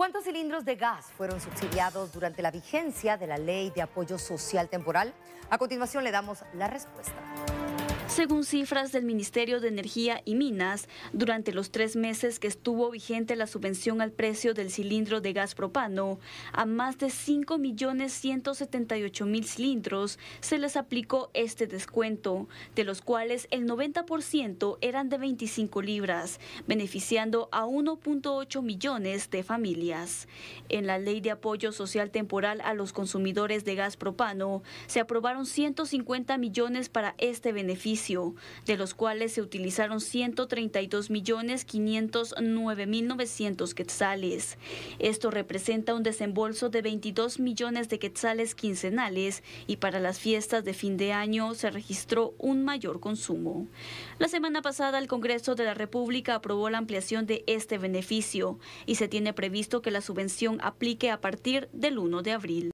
¿Cuántos cilindros de gas fueron subsidiados durante la vigencia de la Ley de Apoyo Social Temporal? A continuación le damos la respuesta. Según cifras del Ministerio de Energía y Minas, durante los tres meses que estuvo vigente la subvención al precio del cilindro de gas propano, a más de 5.178.000 cilindros se les aplicó este descuento, de los cuales el 90% eran de 25 libras, beneficiando a 1.8 millones de familias. En la Ley de Apoyo Social Temporal a los Consumidores de Gas Propano, se aprobaron 150 millones para este beneficio de los cuales se utilizaron 132 millones 509 mil 900 quetzales. Esto representa un desembolso de 22 millones de quetzales quincenales y para las fiestas de fin de año se registró un mayor consumo. La semana pasada el Congreso de la República aprobó la ampliación de este beneficio y se tiene previsto que la subvención aplique a partir del 1 de abril.